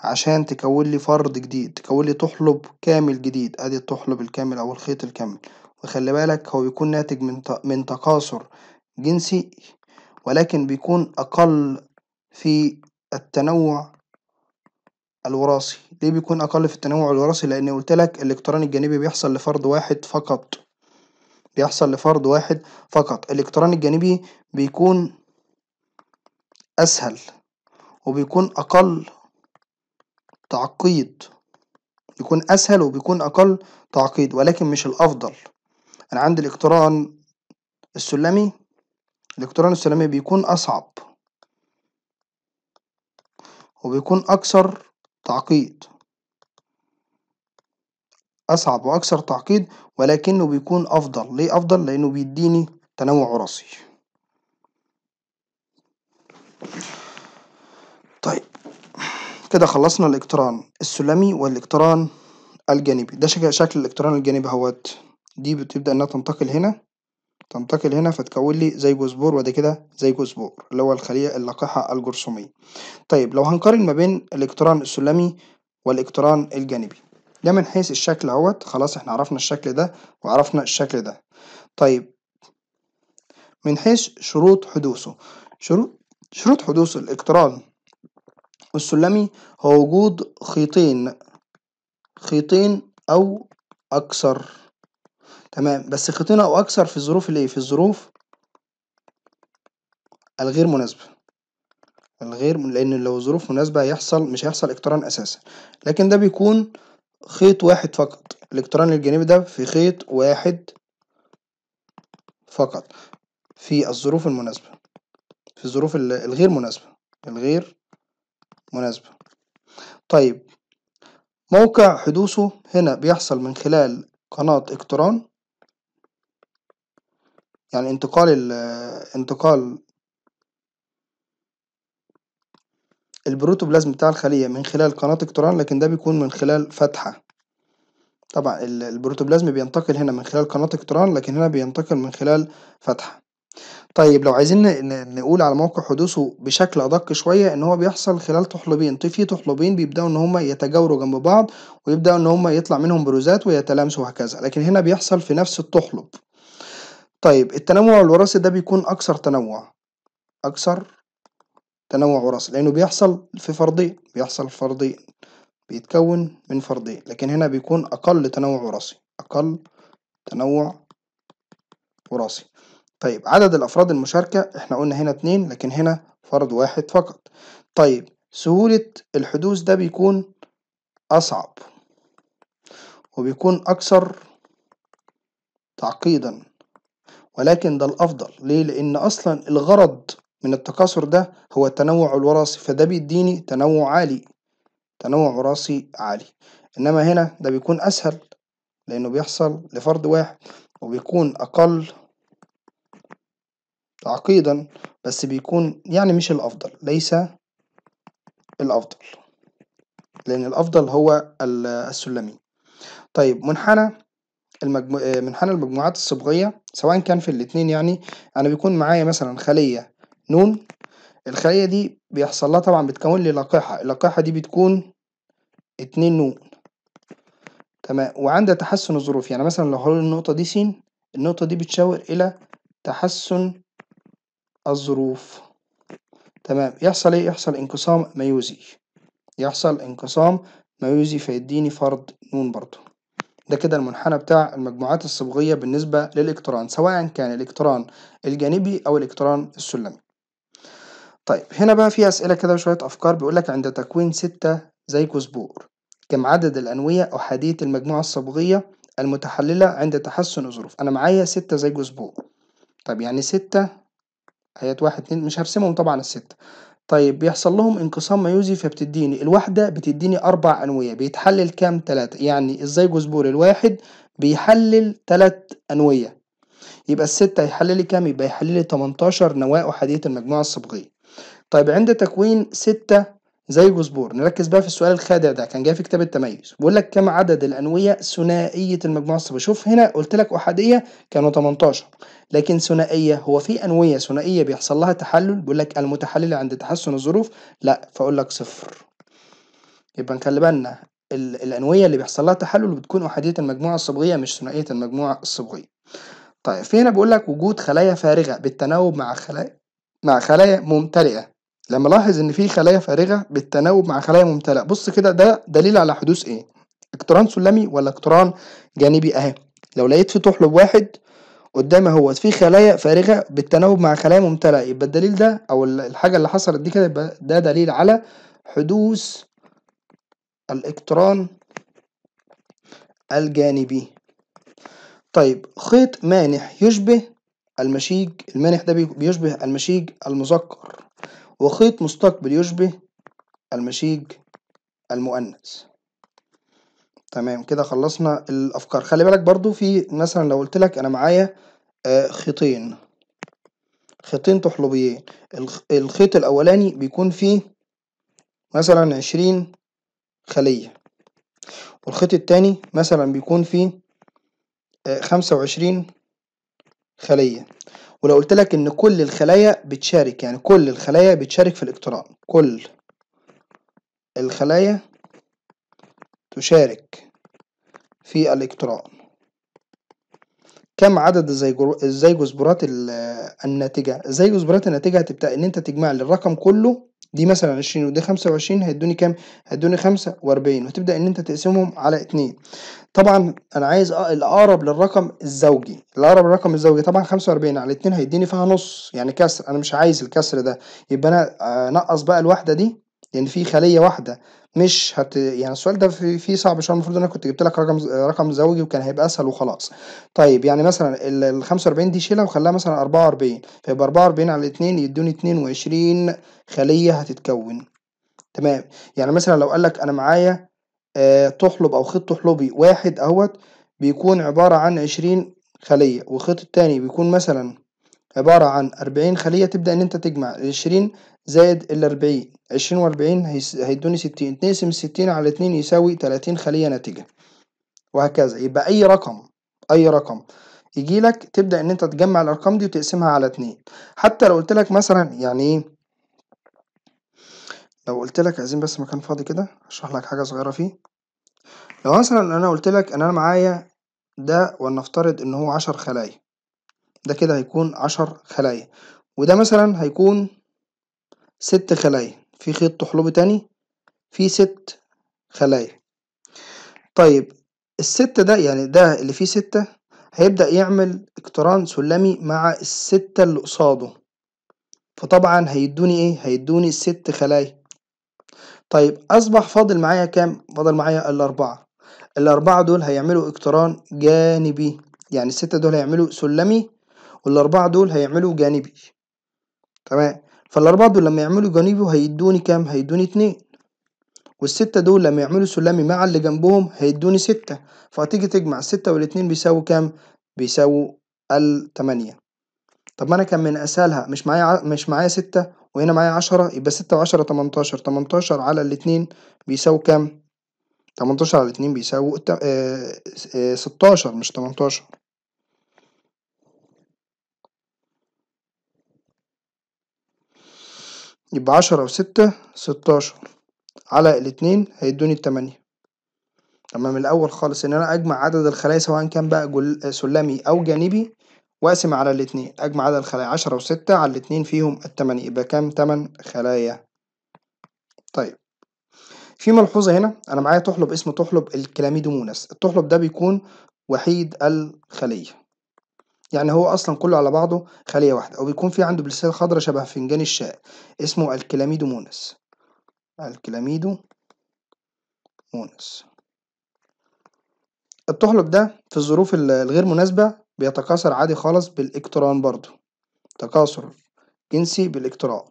S1: عشان تكوّن لي فرد جديد، تكوّن لي طحلب كامل جديد، أدي الطحلب الكامل أو الخيط الكامل، وخلّي بالك هو بيكون ناتج من من تكاثُر جنسي ولكن بيكون أقل في التنوُّع الوراثي ليه بيكون اقل في التنوع الوراثي لان قلت لك الاقتران الجانبي بيحصل لفرد واحد فقط بيحصل لفرد واحد فقط الاقتران الجانبي بيكون اسهل وبيكون اقل تعقيد يكون اسهل وبيكون اقل تعقيد ولكن مش الافضل انا عندي الاقتران السلمي الاقتران السلمي بيكون اصعب وبيكون اكثر تعقيد أصعب وأكثر تعقيد ولكنه بيكون أفضل ليه أفضل؟ لأنه بيديني تنوع وراثي طيب كده خلصنا الاقتران السلمي والاقتران الجانبي ده شكل الاقتران الجانبي اهوت دي بتبدأ إنها تنتقل هنا تنتقل هنا فتكون لي زي وده كده زي اللي هو الخلية اللقاحة الجرثومية طيب لو هنقارن ما بين الاقتران السلمي والاقتران الجانبي ده من حيث الشكل اهوت خلاص احنا عرفنا الشكل ده وعرفنا الشكل ده طيب من حيث شروط حدوثه شروط شروط حدوث الاقتران السلمي هو وجود خيطين خيطين أو أكثر تمام بس خيطين او اكثر في الظروف الايه في الظروف الغير مناسبة الغير لان لو ظروف مناسبة هيحصل مش هيحصل اقتران اساسا لكن ده بيكون خيط واحد فقط الاقتران الجانبي ده في خيط واحد فقط في الظروف المناسبة في الظروف الغير مناسبة الغير مناسبة طيب موقع حدوثه هنا بيحصل من خلال قناة اقتران يعني انتقال ال انتقال البروتوبلازم بتاع الخلية من خلال قناة اقتران لكن ده بيكون من خلال فتحة طبعا البروتوبلازم بينتقل هنا من خلال قناة اقتران لكن هنا بينتقل من خلال فتحة طيب لو عايزين نقول على موقع حدوثه بشكل أدق شوية إن هو بيحصل خلال طحلبين طيب في طحلبين بيبدأوا إن هما يتجاوروا جنب بعض ويبدأوا إن هما يطلع منهم بروزات ويتلامسوا وهكذا لكن هنا بيحصل في نفس الطحلب طيب التنوع الوراثي ده بيكون أكثر تنوع أكثر تنوع وراثي لأنه بيحصل في فردين بيحصل في فردين بيتكون من فردين لكن هنا بيكون أقل تنوع وراثي أقل تنوع وراثي طيب عدد الأفراد المشاركة احنا قلنا هنا اتنين لكن هنا فرد واحد فقط طيب سهولة الحدوث ده بيكون أصعب وبيكون أكثر تعقيدا ولكن ده الافضل ليه لان اصلا الغرض من التكاثر ده هو التنوع الوراثي فده بيديني تنوع عالي تنوع وراثي عالي انما هنا ده بيكون اسهل لانه بيحصل لفرد واحد وبيكون اقل تعقيدا بس بيكون يعني مش الافضل ليس الافضل لان الافضل هو السلمي طيب منحنى المجمو آه، منحنى المجموعات الصبغية سواء كان في الاتنين يعني أنا بيكون معايا مثلا خلية ن الخلية دي بيحصل لها طبعا بتكون لي لقاحة اللقاحة دي بتكون اتنين ن تمام وعند تحسن الظروف يعني مثلا لو هقول النقطة دي س النقطة دي بتشاور إلى تحسن الظروف تمام يحصل إيه يحصل انقسام ميوزي يحصل انقسام ميوزي فيديني فرد ن برضه ده كده المنحنى بتاع المجموعات الصبغية بالنسبة للإكتران سواء كان الإكتران الجانبي أو الإكتران السلمي طيب هنا بقى في أسئلة كده وشوية أفكار بيقولك عند تكوين ستة زي زيكوسبور كم عدد الأنوية أحادية المجموعة الصبغية المتحللة عند تحسن الظروف أنا معايا ستة زي زيكوسبور طب يعني ستة هيت واحد اتنين مش هرسمهم طبعا الستة طيب بيحصل لهم انقسام ميوزي فبتديني الواحدة بتديني أربع أنوية بيتحلل كام تلاتة يعني إزاي جذبور الواحد بيحلل تلات أنوية يبقى الستة هيحللي كام؟ يبقى هيحللي 18 نواة أحادية المجموعة الصبغية طيب عند تكوين ستة زي جزبور نركز بقى في السؤال الخادع ده كان جاي في كتاب التميز بيقول لك كم عدد الانويه ثنائيه المجموعه الصفر شوف هنا قلت لك احاديه كانوا 18 لكن ثنائيه هو في انويه ثنائيه بيحصل لها تحلل بيقول لك المتحلله عند تحسن الظروف لا فاقول لك صفر يبقى نخلي بالنا الانويه اللي بيحصل لها تحلل بتكون احاديه المجموعه الصبغيه مش ثنائيه المجموعه الصبغيه طيب في هنا بيقول لك وجود خلايا فارغه بالتناوب مع خلايا مع خلايا ممتلئه لما الاحظ ان في خلايا فارغه بالتناوب مع خلايا ممتلئه بص كده ده دليل على حدوث ايه اقتران سلمي ولا اقتران جانبي اهي لو لقيت في طحلب واحد قدامي اهوت في خلايا فارغه بالتناوب مع خلايا ممتلئه يبقى الدليل ده او الحاجه اللي حصلت دي كده يبقى ده دليل على حدوث الاقتران الجانبي طيب خيط مانح يشبه المشيج المانح ده بيشبه المشيج المذكر وخيط مستقبل يشبه المشيج المؤنث تمام كده خلصنا الافكار خلي بالك برضو في مثلا لو قلت لك انا معايا آه، خيطين خيطين تحلبيين الخيط الاولاني بيكون فيه مثلا عشرين خلية والخيط التاني مثلا بيكون فيه آه، خمسة وعشرين خلية ولو قلت لك ان كل الخلايا بتشارك يعني كل الخلايا بتشارك في الاقتران كل الخلايا تشارك في الاقتران كم عدد الزيجوزبورات الناتجة الزيجوزبورات الناتجة هتبدأ ان انت تجمع للرقم الرقم كله دي مثلا 20 ودي 25 هيدوني كام؟ هيدوني 45 وتبدا ان انت تقسمهم على 2 طبعا انا عايز الاقرب للرقم الزوجي الاقرب للرقم الزوجي طبعا 45 على 2 هيديني فيها نص يعني كسر انا مش عايز الكسر ده يبقى انا انقص آه، بقى الواحده دي لان يعني في خليه واحده مش هت يعني السؤال ده في في صعب شويه المفروض انا كنت جبت لك رقم رقم زوجي وكان هيبقى اسهل وخلاص طيب يعني مثلا ال 45 دي شيلها وخليها مثلا 44 فيبقى 44 على 2 يدوني 22 خليه هتتكون تمام يعني مثلا لو قال لك انا معايا آه تحلب او خيط تحلبي واحد اهوت بيكون عباره عن 20 خليه والخيط الثاني بيكون مثلا عباره عن 40 خليه تبدا ان انت تجمع ال 20 زائد الأربعين عشرين وأربعين هيدوني ستين اتنين سم ستين على اتنين يساوي تلاتين خلية ناتجة وهكذا يبقى أي رقم أي رقم يجيلك تبدأ إن أنت تجمع الأرقام دي وتقسمها على اتنين حتى لو قلت لك مثلا يعني إيه لو قلت لك عايزين بس مكان فاضي كده أشرح لك حاجة صغيرة فيه لو مثلا أنا قلت لك إن أنا معايا ده ولنفترض إن هو عشر خلايا ده كده هيكون عشر خلايا وده مثلا هيكون ست خلايا في خيط طحلوبي تاني فيه ست خلايا طيب الست ده يعني ده اللي فيه ستة هيبدأ يعمل اقتران سلمي مع الستة اللي قصاده فطبعا هيدوني ايه هيدوني ست خلايا طيب اصبح فاضل معايا كام فاضل معايا الاربعة الاربعة دول هيعملوا اقتران جانبي يعني الستة دول هيعملوا سلمي والاربعة دول هيعملوا جانبي تمام فالاربعه دول لما يعملوا جانبي هيدوني كام هيدوني اتنين والستة دول لما يعملوا سلمي مع اللي جنبهم هيدوني ستة فهتيجي تجمع الستة والاتنين بيساووا كام بيساووا التمانية طب ما انا كان من اسهلها مش معايا ع... مش معايا ستة وهنا معايا عشرة يبقى ستة وعشرة تمنتاشر تمنتاشر على الاتنين بيساووا كام تمنتاشر على الاتنين بيساووا آه، آه، ستاشر مش تمنتاشر يبقى عشرة وستة ستاشر على الاتنين هيدوني التمانية تمام من الأول خالص إن أنا أجمع عدد الخلايا سواء كان بقى جل... سلمي أو جانبي وأقسم على الاتنين أجمع عدد الخلايا عشرة وستة على الاتنين فيهم التمانية يبقى كام تمن خلايا طيب في ملحوظة هنا أنا معايا تحلب اسمه تحلب الكلاميدوموناس التحلب ده بيكون وحيد الخلية يعني هو أصلًا كلّه على بعضه خلية واحدة، وبيكون في عنده بليسات خضره شبه فنجان الشاي اسمه الكلاميدومونس الكلاميدومونس. الطحلب ده في الظروف الغير مناسبة بيتكاثر عادي خالص بالاقتران برضه، تكاثر جنسي بالاقتران،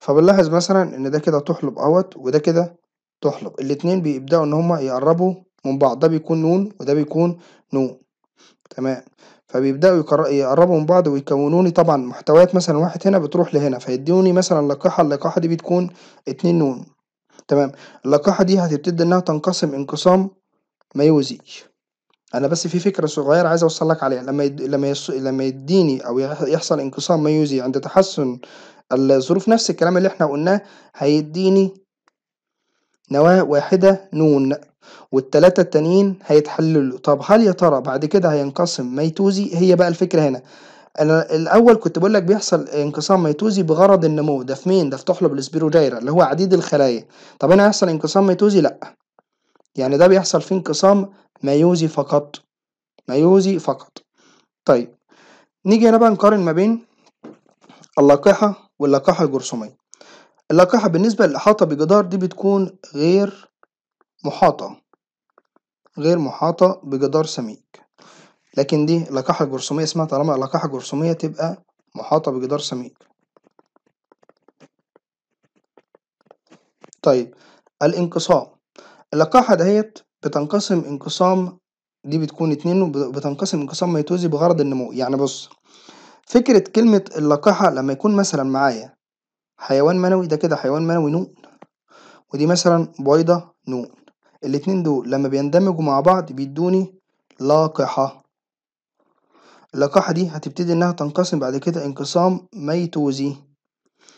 S1: فبنلاحظ مثلًا إن ده كده طحلب اوت وده كده طحلب الاتنين بيبدأوا إن هما يقرّبوا من بعض، ده بيكون نون وده بيكون نون تمام. فبيبداوا يقربوا من بعض ويكونوني طبعًا محتويات مثلًا واحد هنا بتروح لهنا فيدوني مثلًا لقاحة اللقاحة دي بتكون اتنين نون تمام، اللقاحة دي هتبتدي إنها تنقسم انقسام ما أنا بس في فكرة صغيرة عايز أوصل لك عليها لما يد لما يص لما يديني أو يحصل انقسام ما عند تحسن الظروف نفس الكلام اللي إحنا قلناه هيديني نواة واحدة نون والتلاتة التانيين هيتحللوا طب هل يا ترى بعد كده هينقسم ميتوزي هي بقى الفكرة هنا انا الاول كنت بقول لك بيحصل انقسام ميتوزي بغرض النمو ده في مين ده في تحلب الاسبيروجيرا اللي هو عديد الخلايا طب هنا هيحصل انقسام ميتوزي لا يعني ده بيحصل فيه انقسام ميوزي فقط ميوزي فقط طيب نيجي هنا بقى نقارن ما بين اللقاحة واللقاحة الجرثومية اللقاحة بالنسبة للإحاطة بجدار دي بتكون غير محاطة غير محاطة بجدار سميك لكن دي اللقاحة الجرثومية اسمها طالما اللقاحة الجرثومية تبقى محاطة بجدار سميك طيب الانقسام اللقاحة دهيت بتنقسم انقسام دي بتكون اتنين وبتنقسم انقسام ميتوزي بغرض النمو يعني بص فكرة كلمة اللقاحة لما يكون مثلا معايا حيوان منوي ده كده حيوان منوي نون ودي مثلا بويضة نون الاتنين دول لما بيندمجوا مع بعض بيدوني لاقحة اللاقحة دي هتبتدي إنها تنقسم بعد كده انقسام ميتوزي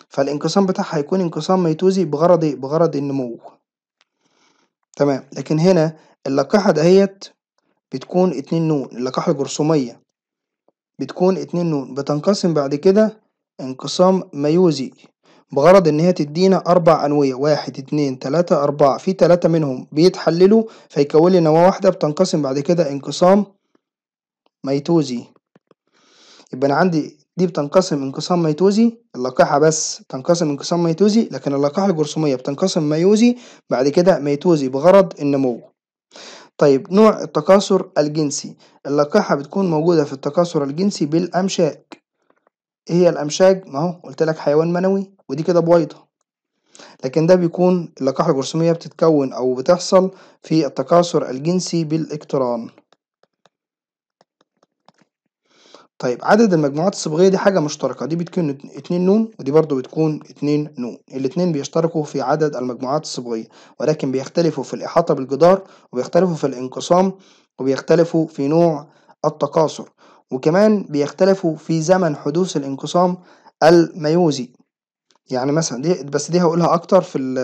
S1: فالانقسام بتاعها هيكون انقسام ميتوزي بغرض إيه؟ بغرض النمو تمام لكن هنا اللقاحة دهيت بتكون اتنين نون اللقاحة الجرثومية بتكون اتنين نون بتنقسم بعد كده انقسام ميوزي بغرض ان هي تدينا اربع انويه واحد اتنين تلاته اربعه في تلاته منهم بيتحللوا فيكون لي نواه واحده بتنقسم بعد كده انقسام ميتوزي يبقى انا عندي دي بتنقسم انقسام ميتوزي اللقاحة بس تنقسم انقسام ميتوزي لكن اللقاحة الجرثومية بتنقسم ميوزي بعد كده ميتوزي بغرض النمو طيب نوع التكاثر الجنسي اللقاحة بتكون موجودة في التكاثر الجنسي بالأمشاج ايه هي الأمشاج؟ ما هو قلت لك حيوان منوي ودي كده بويضة لكن ده بيكون اللقاح الجرثومية بتتكون أو بتحصل في التكاثر الجنسي بالاقتران طيب عدد المجموعات الصبغية دي حاجة مشتركة دي بتكون اتنين نون ودي برضو بتكون اتنين نون الاتنين بيشتركوا في عدد المجموعات الصبغية ولكن بيختلفوا في الإحاطة بالجدار وبيختلفوا في الانقسام وبيختلفوا في نوع التكاثر وكمان بيختلفوا في زمن حدوث الانقسام الميوزي يعني مثلًا دي بس دي هقولها أكتر في ال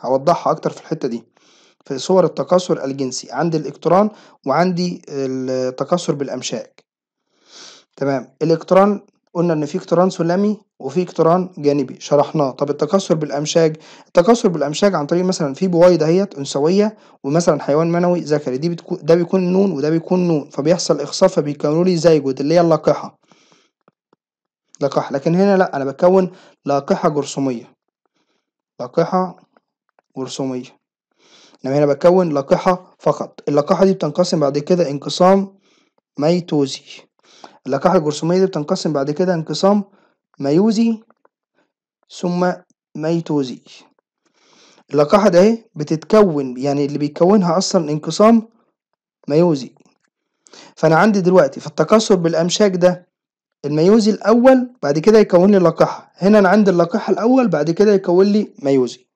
S1: هوضحها أكتر في الحتّة دي، في صور التكاثر الجنسي عندي الإقتران وعندي التكاثر بالأمشاك، تمام، الإقتران قلنا إن في إقتران سلمي وفي إقتران جانبي شرحناه، طب التكاثر بالأمشاج، التكاثر بالأمشاج عن طريق مثلًا في بويضه اهيت أنثوية ومثلًا حيوان منوي ذكري دي بتكو ده بيكون نون وده بيكون نون فبيحصل إخصاب فبيكونوا لي زيجود اللي هي اللقيحة. لقاح لكن هنا لا انا بكون لاقحه جرثومية لاقحه جرثومية انما هنا بكون لاقحه فقط اللقاحة دي بتنقسم بعد كده انقسام ميتوزي اللقاحة الجرثومية دي بتنقسم بعد كده انقسام ميوزي ثم ميتوزي اللقاحة ده اهي بتتكون يعني اللي بيكونها اصلا انقسام ميوزي فانا عندي دلوقتي في التكاثر بالامشاج ده الميوزي الاول بعد كده يكون لي لقاحه هنا انا عندي اللقاح الاول بعد كده يكون لي ميوزي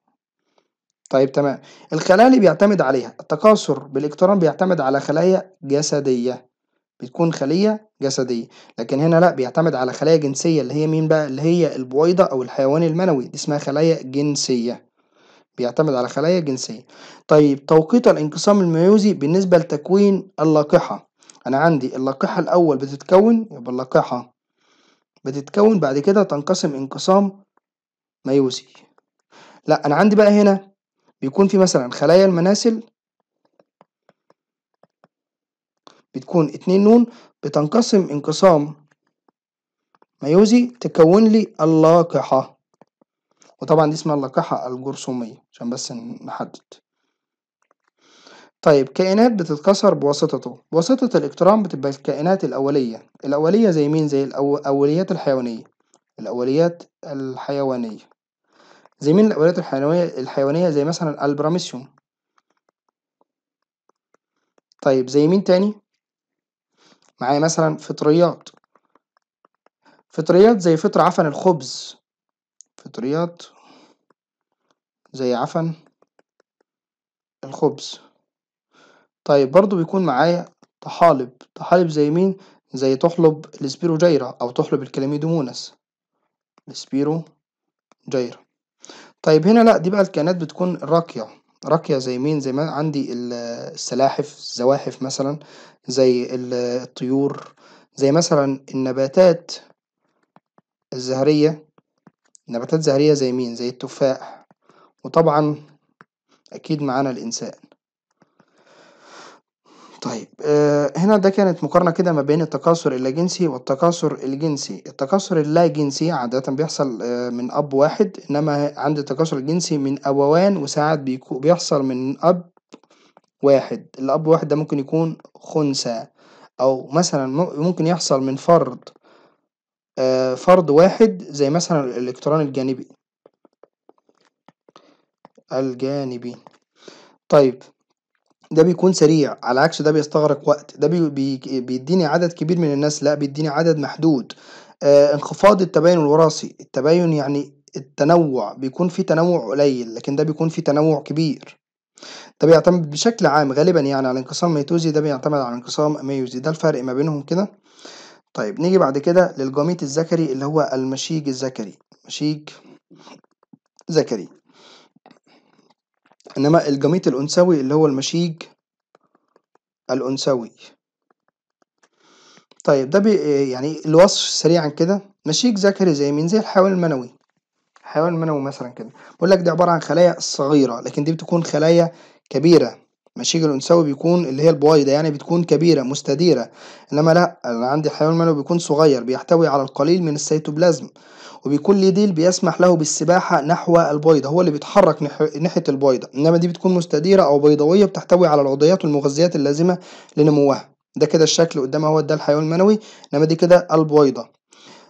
S1: طيب تمام الخلايا اللي بيعتمد عليها التكاثر بالاقتران بيعتمد على خلايا جسديه بتكون خليه جسديه لكن هنا لا بيعتمد على خلايا جنسيه اللي هي مين بقى اللي هي البويضه او الحيوان المنوي دي اسمها خلايا جنسيه بيعتمد على خلايا جنسيه طيب توقيت الانقسام الميوزي بالنسبه لتكوين اللقاحه انا عندي اللقاحه الاول بتتكون يبقى اللقاحه بتتكون بعد كده تنقسم انقسام ميوسي لا انا عندي بقى هنا بيكون في مثلا خلايا المناسل بتكون اتنين نون بتنقسم انقسام ميوزي تكون لي اللاقحة وطبعا دي اسمها اللاقحة الجرثومية عشان بس نحدد طيب كائنات بتتكسر بواسطته بواسطة الاقتران بتبقى الكائنات الأولية الأولية زي مين زي الأوليات الحيوانية الأوليات الحيوانية زي مين الأوليات الحيوانية الحيوانية زي مثلا البراميسيوم طيب زي مين تاني معايا مثلا فطريات فطريات زي فطر عفن الخبز فطريات زي عفن الخبز طيب برضو بيكون معايا طحالب طحالب زي مين زي تحلب جيرا او تحلب الاسبيرو جيرا طيب هنا لا دي بقى الكائنات بتكون راقية راقية زي مين زي ما عندي السلاحف الزواحف مثلا زي الطيور زي مثلا النباتات الزهرية نباتات زهرية زي مين زي التفاح وطبعا اكيد معانا الانسان طيب آه، هنا ده كانت مقارنة كده ما بين التكاثر اللاجنسي والتكاثر الجنسي التكاثر اللاجنسي عادة بيحصل آه، من أب واحد إنما عند التكاثر الجنسي من أبوان وساعات بيحصل من أب واحد الأب واحد ده ممكن يكون خنثى أو مثلا ممكن يحصل من فرد آه، فرد واحد زي مثلا الإلكترون الجانبي الجانبي طيب ده بيكون سريع على عكس ده بيستغرق وقت ده بي بيديني عدد كبير من الناس لأ بيديني عدد محدود آه انخفاض التباين الوراثي التباين يعني التنوع بيكون في تنوع قليل لكن ده بيكون في تنوع كبير، ده بيعتمد بشكل عام غالبًا يعني على انقسام ميتوزي ده بيعتمد على انقسام ميوزي ده الفرق ما بينهم كده، طيب نيجي بعد كده للجاميت الذكري اللي هو المشيج الذكري مشيج ذكري. إنما الجميط الأنثوي اللي هو المشيج الأنثوي طيب ده بي يعني الوصف سريعا كده مشيج ذكري زي مين زي الحيوان المنوي الحيوان المنوي مثلا كده بقول لك دي عبارة عن خلايا صغيرة لكن دي بتكون خلايا كبيرة المشيج الأنثوي بيكون اللي هي البويضة يعني بتكون كبيرة مستديرة إنما لأ أنا عندي الحيوان المنوي بيكون صغير بيحتوي على القليل من السيتوبلازم وبيكون ليه ديل بيسمح له بالسباحة نحو البيضة هو اللي بيتحرك ناحية البيضة إنما دي بتكون مستديرة أو بيضاوية بتحتوي على العضيات والمغذيات اللازمة لنموها ده كده الشكل قدامها هو ده الحيوان المنوي إنما دي كده البيضة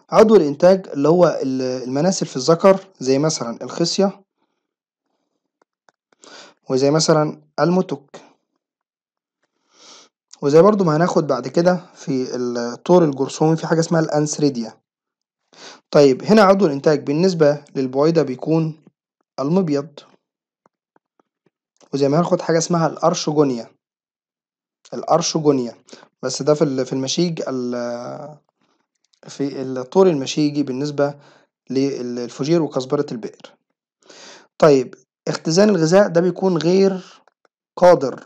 S1: عضو الإنتاج اللي هو المناسل في الذكر زي مثلا الخصية وزي مثلا المتك وزي برضو ما هناخد بعد كده في الطور الجرثومي في حاجة اسمها الأنسريديا طيب هنا عضو الانتاج بالنسبة للبويضة بيكون المبيض وزي ما هناخد حاجة اسمها الأرشجونيا الأرشجونيا بس ده في في المشيج في الطول المشيجي بالنسبة للفجير وكزبرة البئر طيب اختزان الغذاء ده بيكون غير قادر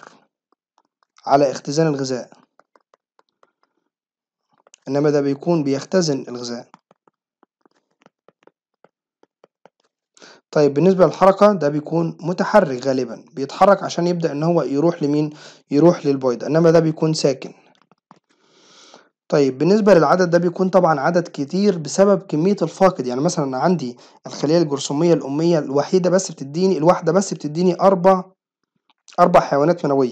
S1: على اختزان الغذاء انما ده بيكون بيختزن الغذاء طيب بالنسبة للحركة ده بيكون متحرك غالبا بيتحرك عشان يبدأ ان هو يروح لمين يروح للبيض انما ده بيكون ساكن طيب بالنسبة للعدد ده بيكون طبعا عدد كتير بسبب كمية الفاقد يعني مثلا عندي الخلية الجرثومية الأمية الوحيدة بس بتديني الواحدة بس بتديني أربع أربع حيوانات منوية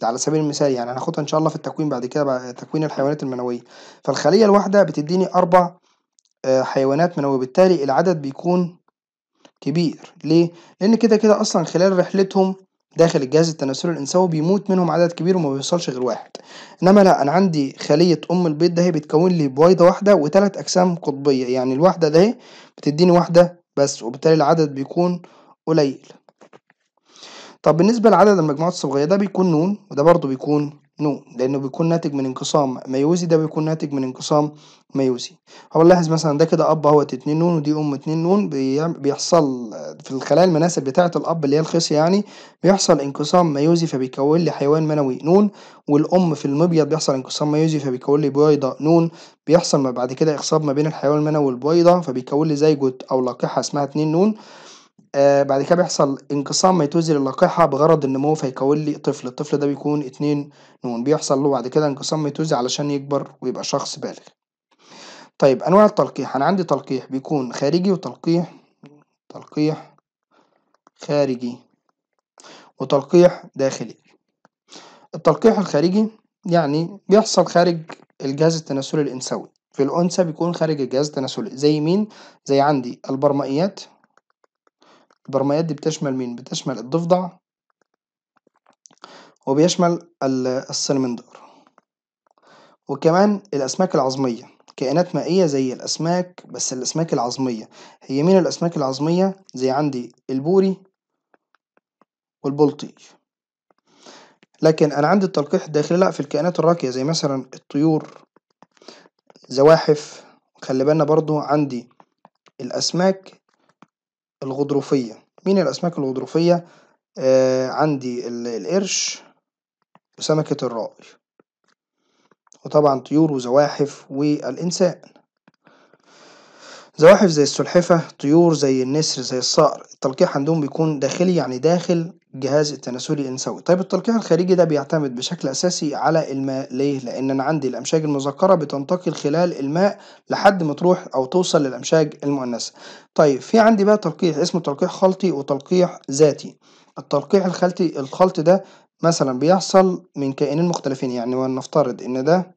S1: ده على سبيل المثال يعني هناخدها إن شاء الله في التكوين بعد كده بقى تكوين الحيوانات المنوية فالخلية الواحدة بتديني أربع آه، حيوانات منوية بالتالي العدد بيكون كبير ليه؟ لأن كده كده أصلا خلال رحلتهم داخل الجهاز التناسلي الانسوي بيموت منهم عدد كبير وما بيوصلش غير واحد انما لا انا عندي خليه ام البيض ده هي بتكون لي بويضه واحده وثلاث اجسام قطبيه يعني الواحده ده بتديني واحده بس وبالتالي العدد بيكون قليل طب بالنسبه لعدد المجموعات الصبغيه ده بيكون نون وده برضه بيكون نو لأنه بيكون ناتج من انقسام ميوزي ده بيكون ناتج من انقسام ميوزي هو نلاحظ مثلا ده كده أب اهوت اتنين نون ودي أم اتنين نون بيحصل في الخلايا المناسب بتاعة الأب اللي هي الخصية يعني بيحصل انقسام ميوزي فبيكون لي حيوان منوي نون والأم في المبيض بيحصل انقسام ميوزي فبيكون لي بويضة نون بيحصل بعد كده إخصاب ما بين الحيوان المنوي والبويضة فبيكون لي زيجوت أو لقيحة اسمها اتنين نون آه بعد كده بيحصل انقسام ميتوزي للقاحة بغرض النمو فيكون لي طفل الطفل ده بيكون اتنين نون بيحصل له بعد كده انقسام ميتوزي علشان يكبر ويبقى شخص بالغ طيب انواع التلقيح انا عندي تلقيح بيكون خارجي وتلقيح تلقيح خارجي وتلقيح داخلي التلقيح الخارجي يعني بيحصل خارج الجهاز التناسلي الانثوي في الانثى بيكون خارج الجهاز التناسلي زي مين زي عندي البرمائيات البرميات دي بتشمل مين؟ بتشمل الضفدع وبيشمل السلمندر وكمان الأسماك العظمية كائنات مائية زي الأسماك بس الأسماك العظمية هي مين الأسماك العظمية؟ زي عندي البوري والبلطي لكن أنا عندي التلقيح الداخلي لأ في الكائنات الراقية زي مثلا الطيور زواحف خلي بالنا برضو عندي الأسماك الغضروفية مين الأسماك الغضروفية؟ آه عندي القرش وسمكة الراي وطبعا طيور وزواحف والإنسان زواحف زي السلحفة طيور زي النسر زي الصقر التلقيح عندهم بيكون داخلي يعني داخل الجهاز التناسلي الانثوي طيب التلقيح الخارجي ده بيعتمد بشكل اساسي على الماء ليه لان انا عندي الامشاج المذكره بتنتقل خلال الماء لحد ما تروح او توصل للامشاج المؤنثه طيب في عندي بقى تلقيح اسمه تلقيح خلطي وتلقيح ذاتي التلقيح الخلطي الخلط ده مثلا بيحصل من كائنين مختلفين يعني ونفترض ان ده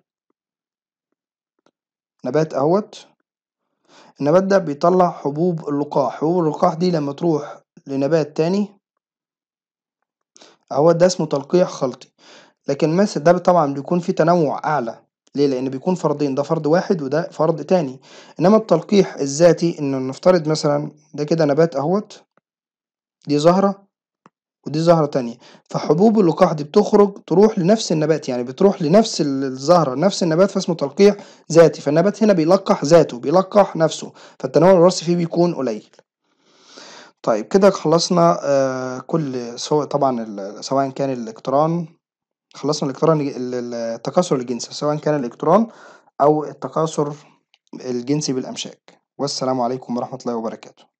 S1: نبات اهوت النبات ده بيطلع حبوب اللقاح حبوب اللقاح دي لما تروح لنبات تاني هو ده اسمه تلقيح خلطي لكن مثلا ده طبعا بيكون فيه تنوع اعلى ليه لان بيكون فرضين ده فرض واحد وده فرض تاني انما التلقيح الذاتي ان نفترض مثلا ده كده نبات اهوت دي زهرة ودي زهرة تانية فحبوب اللقاح دي بتخرج تروح لنفس النبات يعني بتروح لنفس الزهرة نفس النبات فاسمه تلقيح ذاتي فالنبات هنا بيلقح ذاته بيلقح نفسه فالتنوع الوراثي فيه بيكون قليل طيب كده خلصنا آه، كل سواء طبعًا سواء كان الإقتران خلصنا الالكترون التكاثر الجنسي سواء كان الإقتران أو التكاثر الجنسي بالأمشاج والسلام عليكم ورحمة الله وبركاته.